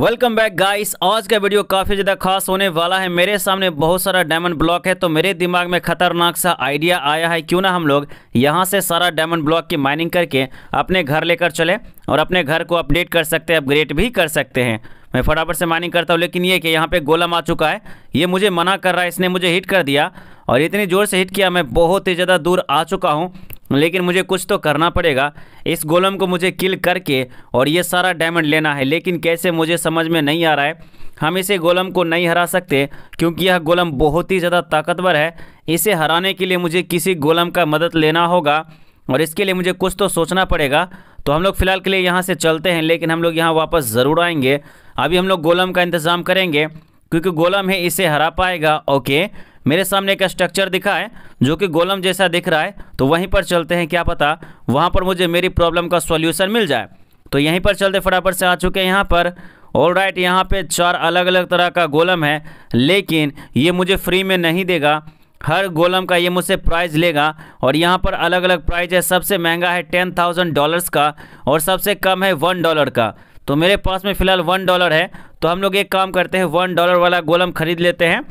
welcome back guys आज का video काफ़ी ज़्यादा खास होने वाला है मेरे सामने बहुत सारा डायमंड ब्लॉक है तो मेरे दिमाग में खतरनाक सा आइडिया आया है क्यों ना हम लोग यहां से सारा डायमंड ब्लॉक की माइनिंग करके अपने घर लेकर चले और अपने घर को अपडेट कर सकते हैं अपग्रेड भी कर सकते हैं मैं फटाफट से माइनिंग करता हूँ लेकिन ये कि यहाँ पे गोलम आ चुका है ये मुझे मना कर रहा है इसने मुझे हिट कर दिया और इतनी ज़ोर से हिट किया मैं बहुत ही ज़्यादा दूर आ चुका हूँ लेकिन मुझे कुछ तो करना पड़ेगा इस गोलम को मुझे किल करके और ये सारा डायमंड लेना है लेकिन कैसे मुझे समझ में नहीं आ रहा है हम इसे गोलम को नहीं हरा सकते क्योंकि यह गोलम बहुत ही ज़्यादा ताकतवर है इसे हराने के लिए मुझे किसी गोलम का मदद लेना होगा और इसके लिए मुझे कुछ तो सोचना पड़ेगा तो हम लोग फ़िलहाल के लिए यहाँ से चलते हैं लेकिन हम लोग यहाँ वापस ज़रूर आएंगे अभी हम लोग गोलम का इंतज़ाम करेंगे क्योंकि गोलम है इसे हरा पाएगा ओके मेरे सामने एक स्ट्रक्चर दिखा है जो कि गोलम जैसा दिख रहा है तो वहीं पर चलते हैं क्या पता वहाँ पर मुझे मेरी प्रॉब्लम का सॉल्यूशन मिल जाए तो यहीं पर चलते फटाफट से आ चुके हैं यहाँ पर ऑल राइट यहाँ पे चार अलग अलग तरह का गोलम है लेकिन ये मुझे फ्री में नहीं देगा हर गोलम का ये मुझसे प्राइज़ लेगा और यहाँ पर अलग अलग प्राइज़ है सबसे महंगा है टेन थाउजेंड डॉलर्स का और सबसे कम है वन डॉलर का तो मेरे पास में फ़िलहाल वन डॉलर है तो हम लोग एक काम करते हैं वन डॉलर वाला गोलम ख़रीद लेते हैं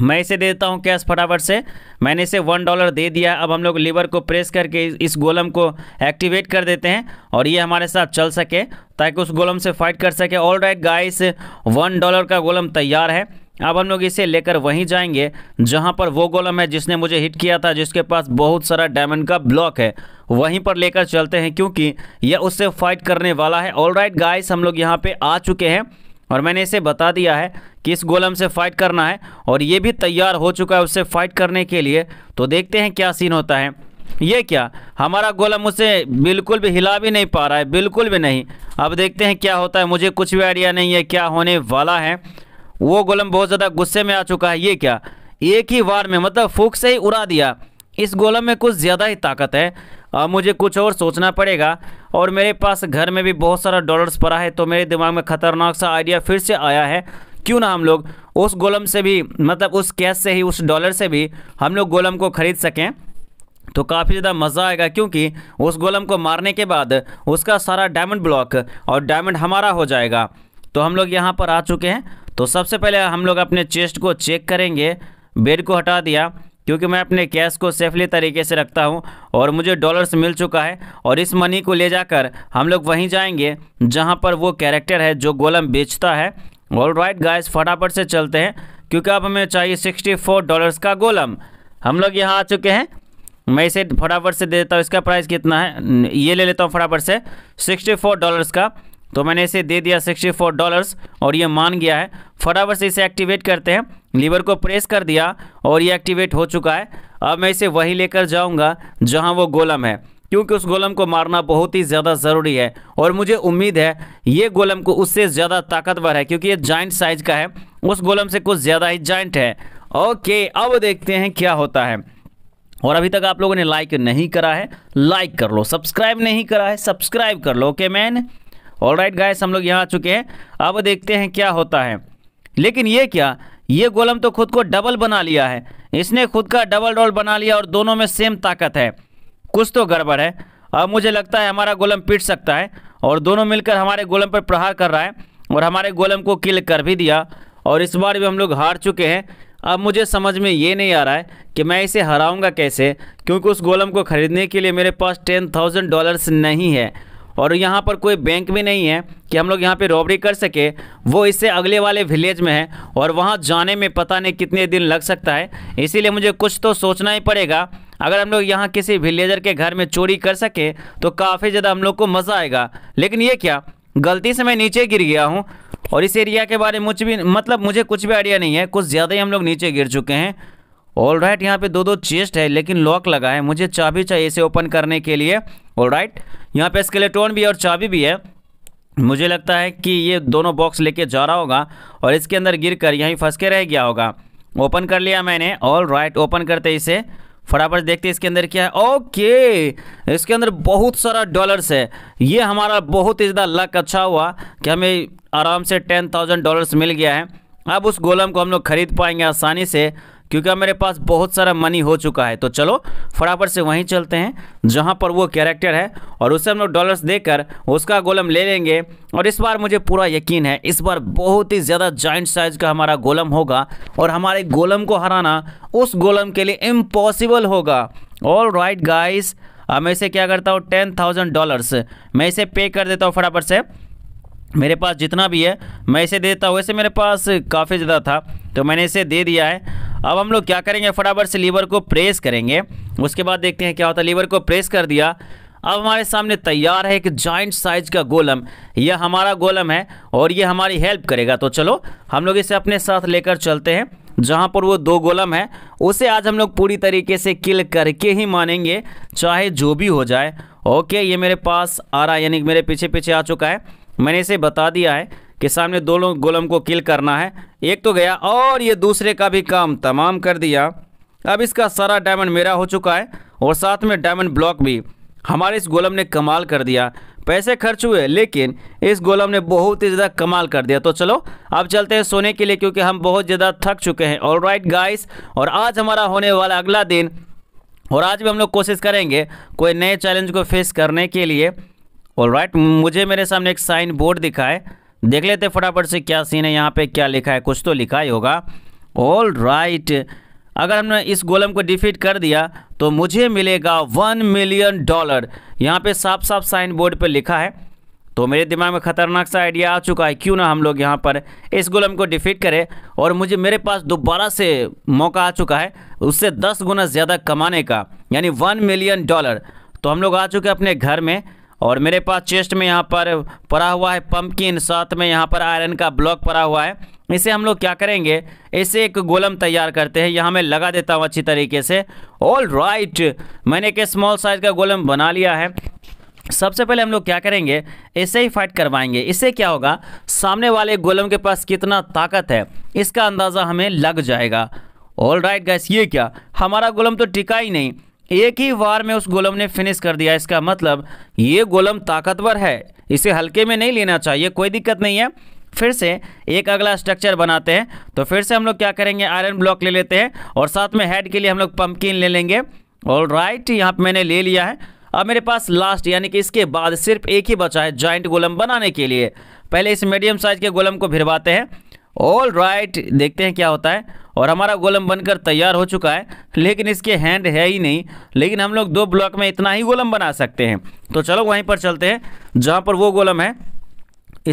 मैं इसे दे देता हूँ कैश फटाफट से मैंने इसे वन डॉलर दे दिया अब हम लोग लीवर को प्रेस करके इस गोलम को एक्टिवेट कर देते हैं और ये हमारे साथ चल सके ताकि उस गोलम से फाइट कर सके all right guys one dollar का गोलम तैयार है अब हम लोग इसे लेकर वहीं जाएंगे जहाँ पर वो गोलम है जिसने मुझे हिट किया था जिसके पास बहुत सारा डायमंड का ब्लॉक है वहीं पर लेकर चलते हैं क्योंकि यह उससे फाइट करने वाला है ऑल राइट गाइस हम लोग यहाँ पर आ चुके हैं और मैंने इसे बता दिया है कि इस गोलम से फाइट करना है और ये भी तैयार हो चुका है उससे फाइट करने के लिए तो देखते हैं क्या सीन होता है ये क्या हमारा गोलम उसे बिल्कुल भी हिला भी नहीं पा रहा है बिल्कुल भी नहीं अब देखते हैं क्या होता है मुझे कुछ भी आइडिया नहीं है क्या होने वाला है वो गोलम बहुत ज़्यादा गुस्से में आ चुका है ये क्या एक ही वार में मतलब फूक से ही उड़ा दिया इस गोलम में कुछ ज़्यादा ही ताकत है अब मुझे कुछ और सोचना पड़ेगा और मेरे पास घर में भी बहुत सारा डॉलर्स पड़ा है तो मेरे दिमाग में ख़तरनाक सा आइडिया फिर से आया है क्यों ना हम लोग उस गोलम से भी मतलब उस कैश से ही उस डॉलर से भी हम लोग गोलम को ख़रीद सकें तो काफ़ी ज़्यादा मज़ा आएगा क्योंकि उस गोलम को मारने के बाद उसका सारा डायमंड ब्लॉक और डायमंड हमारा हो जाएगा तो हम लोग यहाँ पर आ चुके हैं तो सबसे पहले हम लोग अपने चेस्ट को चेक करेंगे बेड को हटा दिया क्योंकि मैं अपने कैश को सेफली तरीके से रखता हूँ और मुझे डॉलर्स मिल चुका है और इस मनी को ले जाकर हम लोग वहीं जाएंगे जहाँ पर वो कैरेक्टर है जो गोलम बेचता है ऑल राइट गाइस फटाफट से चलते हैं क्योंकि अब हमें चाहिए सिक्सटी फोर डॉलर्स का गोलम हम लोग यहाँ आ चुके हैं मैं इसे फटाफट से दे देता हूँ इसका प्राइस कितना है ये ले लेता हूँ फटाफट से सिक्सटी फोर डॉलर्स का तो मैंने इसे दे दिया सिक्सटी फोर डॉलर्स और ये मान गया है फटाफट से इसे एक्टिवेट करते हैं लीवर को प्रेस कर दिया और ये एक्टिवेट हो चुका है अब मैं इसे वहीं लेकर जाऊंगा जहां वो गोलम है क्योंकि उस गोलम को मारना बहुत ही ज़्यादा ज़रूरी है और मुझे उम्मीद है ये गोलम को उससे ज़्यादा ताकतवर है क्योंकि ये जॉइंट साइज का है उस गोलम से कुछ ज़्यादा ही जॉइंट है ओके अब देखते हैं क्या होता है और अभी तक आप लोगों ने लाइक नहीं करा है लाइक कर लो सब्सक्राइब नहीं करा है सब्सक्राइब कर लो okay man all right guys हम लोग यहाँ आ चुके हैं अब देखते हैं क्या होता है लेकिन ये क्या ये गोलम तो खुद को डबल बना लिया है इसने खुद का डबल डॉल बना लिया और दोनों में सेम ताकत है कुछ तो गड़बड़ है अब मुझे लगता है हमारा गोलम पीट सकता है और दोनों मिलकर हमारे गोलम पर प्रहार कर रहा है और हमारे गोलम को किल कर भी दिया और इस बार भी हम लोग हार चुके हैं अब मुझे समझ में ये नहीं आ रहा है कि मैं इसे हराऊंगा कैसे क्योंकि उस गोलम को ख़रीदने के लिए मेरे पास टेन थाउजेंड डॉलर्स नहीं है और यहाँ पर कोई बैंक भी नहीं है कि हम लोग यहाँ पे रॉबरी कर सके वो इससे अगले वाले विलेज में है और वहाँ जाने में पता नहीं कितने दिन लग सकता है इसीलिए मुझे कुछ तो सोचना ही पड़ेगा अगर हम लोग यहाँ किसी विलेजर के घर में चोरी कर सके तो काफ़ी ज़्यादा हम लोग को मज़ा आएगा लेकिन ये क्या गलती से मैं नीचे गिर गया हूँ और इस एरिया के बारे में मुझ भी मतलब मुझे कुछ भी आइडिया नहीं है कुछ ज़्यादा ही हम लोग नीचे गिर चुके हैं ऑल राइट यहाँ पे दो दो चेस्ट है लेकिन लॉक लगा है मुझे चाबी चाहिए इसे ओपन करने के लिए ऑल राइट यहाँ पे स्केलेटोन भी है और चाबी भी है मुझे लगता है कि ये दोनों बॉक्स लेके जा रहा होगा और इसके अंदर गिर कर यहीं फंस के रह गया होगा ओपन कर लिया मैंने ऑल राइट ओपन करते इसे फटाफट देखते इसके अंदर क्या है ओके इसके अंदर बहुत सारा डॉलर्स है ये हमारा बहुत ही ज़्यादा लक अच्छा हुआ कि हमें आराम से टेन थाउजेंड डॉलर्स मिल गया है अब उस गोलम को हम लोग खरीद पाएंगे आसानी से क्योंकि अब मेरे पास बहुत सारा मनी हो चुका है तो चलो फटाफट से वहीं चलते हैं जहाँ पर वो कैरेक्टर है और उसे हम लोग डॉलर्स देकर उसका गोलम ले लेंगे और इस बार मुझे पूरा यकीन है इस बार बहुत ही ज़्यादा जॉइंट साइज का हमारा गोलम होगा और हमारे गोलम को हराना उस गोलम के लिए इम्पॉसिबल होगा ऑल राइट गाइस अब मैं इसे क्या करता हूँ टेन थाउजेंड डॉलर्स मैं इसे पे कर देता हूँ फटाफट से मेरे पास जितना भी है मैं इसे देता हूँ वैसे मेरे पास काफ़ी ज़्यादा था तो मैंने इसे दे दिया है अब हम लोग क्या करेंगे फटाफट से लीवर को प्रेस करेंगे उसके बाद देखते हैं क्या होता है लीवर को प्रेस कर दिया अब हमारे सामने तैयार है एक जॉइंट साइज का गोलम यह हमारा गोलम है और ये हमारी हेल्प करेगा तो चलो हम लोग इसे अपने साथ लेकर चलते हैं जहाँ पर वो दो गोलम है उसे आज हम लोग पूरी तरीके से किल करके ही मानेंगे चाहे जो भी हो जाए ओके ये मेरे पास आ रहा है यानी मेरे पीछे पीछे आ चुका है मैंने इसे बता दिया है के सामने दोनों गोलम को किल करना है एक तो गया और ये दूसरे का भी काम तमाम कर दिया अब इसका सारा डायमंड मेरा हो चुका है और साथ में डायमंड ब्लॉक भी हमारे इस गोलम ने कमाल कर दिया पैसे खर्च हुए लेकिन इस गोलम ने बहुत ही ज़्यादा कमाल कर दिया तो चलो अब चलते हैं सोने के लिए क्योंकि हम बहुत ज़्यादा थक चुके हैं ऑल राइट गाइस और आज हमारा होने वाला अगला दिन और आज भी हम लोग कोशिश करेंगे कोई नए चैलेंज को फेस करने के लिए ऑल राइट मुझे मेरे सामने एक साइन बोर्ड दिखा है देख लेते फटाफट से क्या सीन है यहाँ पे क्या लिखा है कुछ तो लिखा ही होगा ऑल राइट अगर हमने इस गोलम को डिफीट कर दिया तो मुझे मिलेगा वन मिलियन डॉलर यहाँ पे साफ साफ साइन बोर्ड पे लिखा है तो मेरे दिमाग में ख़तरनाक सा आइडिया आ चुका है क्यों ना हम लोग यहाँ पर इस गोलम को डिफीट करें और मुझे मेरे पास दोबारा से मौका आ चुका है उससे दस गुना ज़्यादा कमाने का यानी वन मिलियन डॉलर तो हम लोग आ चुके हैं अपने घर में और मेरे पास चेस्ट में यहाँ पर पड़ा हुआ है पम्पकिन साथ में यहाँ पर आयरन का ब्लॉक पड़ा हुआ है इसे हम लोग क्या करेंगे इसे एक गोलम तैयार करते हैं यहाँ मैं लगा देता हूँ अच्छी तरीके से ऑल राइट मैंने एक स्मॉल साइज़ का गोलम बना लिया है सबसे पहले हम लोग क्या करेंगे ऐसे ही फाइट करवाएंगे इससे क्या होगा सामने वाले गोलम के पास कितना ताकत है इसका अंदाज़ा हमें लग जाएगा ऑल राइट गैस ये क्या हमारा गोलम तो टिका ही नहीं एक ही वार में उस गोलम ने फिनिश कर दिया इसका मतलब ये गोलम ताकतवर है इसे हल्के में नहीं लेना चाहिए कोई दिक्कत नहीं है फिर से एक अगला स्ट्रक्चर बनाते हैं तो फिर से हम लोग क्या करेंगे आयरन ब्लॉक ले लेते हैं और साथ में हेड के लिए हम लोग पंपकिन ले लेंगे और राइट यहाँ पर मैंने ले लिया है अब मेरे पास लास्ट यानी कि इसके बाद सिर्फ एक ही बचा है जॉइंट गोलम बनाने के लिए पहले इस मीडियम साइज के गोलम को भिरवाते हैं ऑल राइट देखते हैं क्या होता है और हमारा गोलम बनकर तैयार हो चुका है लेकिन इसके हैंड है ही नहीं लेकिन हम लोग दो ब्लॉक में इतना ही गोलम बना सकते हैं तो चलो वहीं पर चलते हैं जहाँ पर वो गोलम है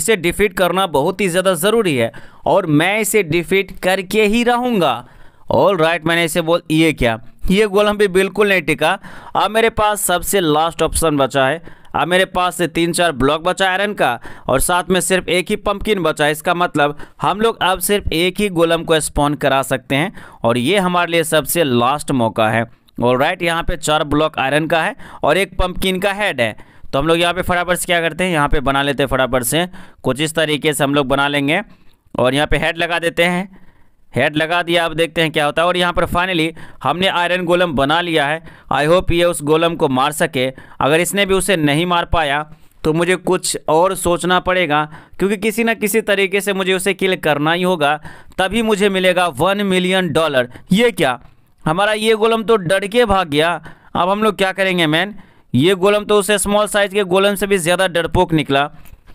इसे डिफीट करना बहुत ही ज़्यादा ज़रूरी है और मैं इसे डिफीट करके ही रहूँगा ऑल राइट right, मैंने इसे बोल ये क्या ये गोलम भी बिल्कुल नहीं टिका अब मेरे पास सबसे लास्ट ऑप्शन बचा है अब मेरे पास से तीन चार ब्लॉक बचा आयरन का और साथ में सिर्फ एक ही पंपकिन बचा इसका मतलब हम लोग अब सिर्फ एक ही गोलम को स्पॉन करा सकते हैं और ये हमारे लिए सबसे लास्ट मौका है और राइट यहाँ पे चार ब्लॉक आयरन का है और एक पंपकिन का हेड है तो हम लोग यहाँ पे फटाफट से क्या करते हैं यहाँ पे बना लेते हैं फटाफट से कुछ इस तरीके से हम लोग बना लेंगे और यहाँ पे हेड लगा देते हैं हेड लगा दिया अब देखते हैं क्या होता है और यहाँ पर फाइनली हमने आयरन गोलम बना लिया है आई होप ये उस गोलम को मार सके अगर इसने भी उसे नहीं मार पाया तो मुझे कुछ और सोचना पड़ेगा क्योंकि किसी न किसी तरीके से मुझे उसे किल करना ही होगा तभी मुझे मिलेगा वन मिलियन डॉलर ये क्या हमारा ये गोलम तो डर के भाग गया अब हम लोग क्या करेंगे मैन ये गोलम तो उसे स्मॉल साइज़ के गोलम से भी ज़्यादा डरपोक निकला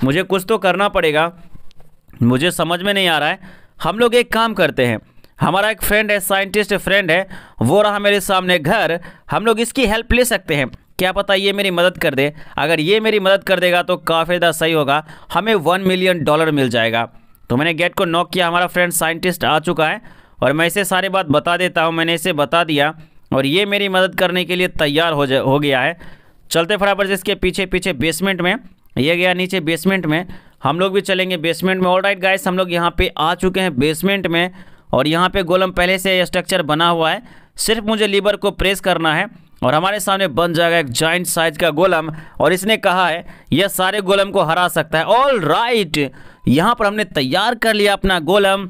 मुझे कुछ तो करना पड़ेगा मुझे समझ में नहीं आ रहा है हम लोग एक काम करते हैं हमारा एक फ्रेंड है साइंटिस्ट फ्रेंड है वो रहा मेरे सामने घर हम लोग इसकी हेल्प ले सकते हैं क्या पता ये मेरी मदद कर दे अगर ये मेरी मदद कर देगा तो काफ़ी ज़्यादा सही होगा हमें वन मिलियन डॉलर मिल जाएगा तो मैंने गेट को नॉक किया हमारा फ्रेंड साइंटिस्ट आ चुका है और मैं इसे सारी बात बता देता हूँ मैंने इसे बता दिया और ये मेरी मदद करने के लिए तैयार हो जा हो गया है चलते फटाफट इसके पीछे पीछे बेसमेंट में ये गया नीचे बेसमेंट में हम लोग भी चलेंगे बेसमेंट में ऑल राइट गाइस हम लोग यहाँ पे आ चुके हैं बेसमेंट में और यहाँ पे गोलम पहले से स्ट्रक्चर बना हुआ है सिर्फ मुझे लीवर को प्रेस करना है और हमारे सामने बन जाएगा एक जॉइंट साइज का गोलम और इसने कहा है यह सारे गोलम को हरा सकता है ऑल राइट यहाँ पर हमने तैयार कर लिया अपना गोलम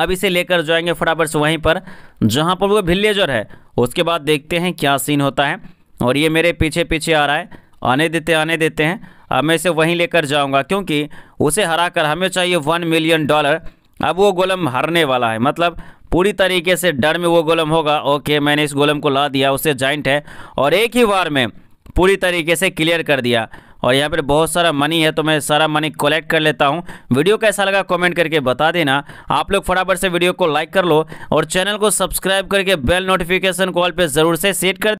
अब इसे लेकर जाएंगे फटाफट से वहीं पर जहाँ पर वो विलेजर है उसके बाद देखते हैं क्या सीन होता है और ये मेरे पीछे पीछे आ रहा है आने देते आने देते हैं अब मैं इसे वहीं लेकर जाऊंगा क्योंकि उसे हरा कर हमें चाहिए वन मिलियन डॉलर अब वो गोलम हारने वाला है मतलब पूरी तरीके से डर में वो गोलम होगा ओके मैंने इस गोलम को ला दिया उसे जॉइंट है और एक ही बार में पूरी तरीके से क्लियर कर दिया और यहाँ पर बहुत सारा मनी है तो मैं सारा मनी कलेक्ट कर लेता हूँ वीडियो कैसा लगा कमेंट करके बता देना आप लोग फटाफट से वीडियो को लाइक कर लो और चैनल को सब्सक्राइब करके बेल नोटिफिकेशन कॉल पर ज़रूर से सेट कर